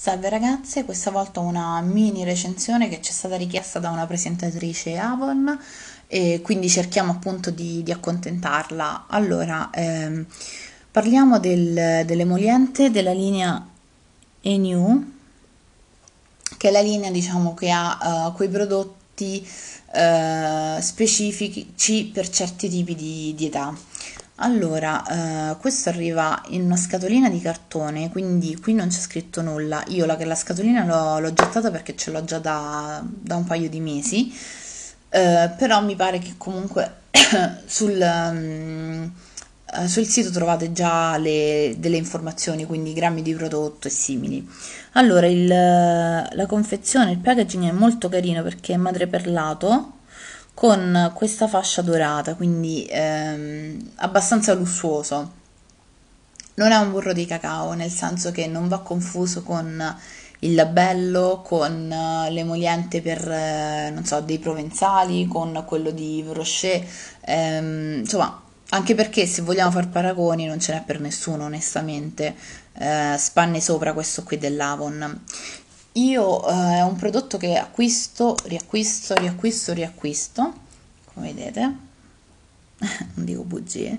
Salve ragazze, questa volta una mini recensione che ci è stata richiesta da una presentatrice Avon e quindi cerchiamo appunto di, di accontentarla. Allora, ehm, parliamo del, dell'emoliente della linea Enew, che è la linea diciamo che ha uh, quei prodotti uh, specifici per certi tipi di, di età. Allora, eh, questo arriva in una scatolina di cartone, quindi qui non c'è scritto nulla. Io la, la scatolina l'ho, l'ho, gettata perché ce l'ho già da, da un paio di mesi, eh, però mi pare che comunque sul, um, sul, sito trovate già le, delle informazioni, quindi grammi di prodotto e simili. Allora, il, la confezione, il packaging è molto carino perché è madreperlato con questa fascia dorata, quindi ehm, abbastanza lussuoso. Non è un burro di cacao, nel senso che non va confuso con il labello, con eh, l'emoliente per, eh, non so, dei provenzali, con quello di Rocher, ehm, insomma, anche perché se vogliamo far paragoni non ce n'è per nessuno, onestamente. Eh, spanne sopra questo qui dell'Avon io eh, è un prodotto che acquisto, riacquisto, riacquisto, riacquisto, come vedete, non dico bugie,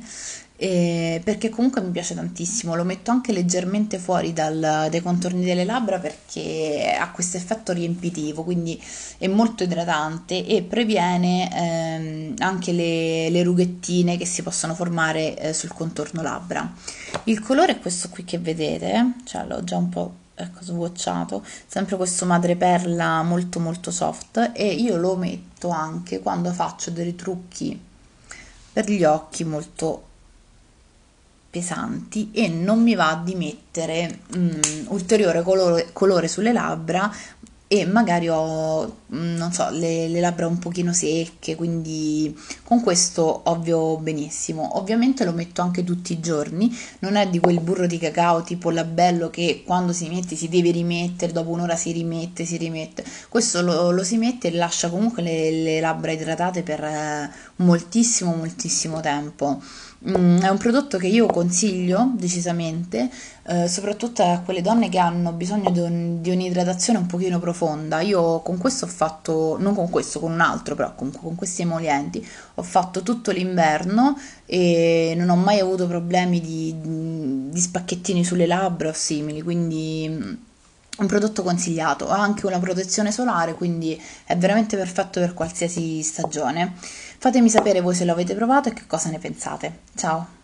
eh, perché comunque mi piace tantissimo, lo metto anche leggermente fuori dal, dai contorni delle labbra perché ha questo effetto riempitivo, quindi è molto idratante e previene ehm, anche le, le, rughettine che si possono formare eh, sul contorno labbra. Il colore è questo qui che vedete, cioè l'ho già un po' ecco sbocciato, sempre questo madreperla molto molto soft e io lo metto anche quando faccio dei trucchi per gli occhi molto pesanti e non mi va di mettere mh, mm, ulteriore colore, colore, sulle labbra e magari ho, mm, non so, le, le, labbra un pochino secche, quindi con questo ovvio benissimo. Ovviamente lo metto anche tutti i giorni, non è di quel burro di cacao tipo labello che quando si mette si deve rimettere, dopo un'ora si rimette, si rimette. Questo lo, lo si mette e lascia comunque le, le labbra idratate per eh, moltissimo, moltissimo tempo. Mm, è un prodotto che io consiglio decisamente, eh, soprattutto a quelle donne che hanno bisogno di, un, di un'idratazione un pochino profonda profonda. Io con questo ho fatto, non con questo, con un altro, però comunque con questi emolienti ho fatto tutto l'inverno e non ho mai avuto problemi di, di spacchettini sulle labbra o simili, quindi mm, un prodotto consigliato, ha anche una protezione solare, quindi è veramente perfetto per qualsiasi stagione. Fatemi sapere voi se l'avete provato e che cosa ne pensate. Ciao!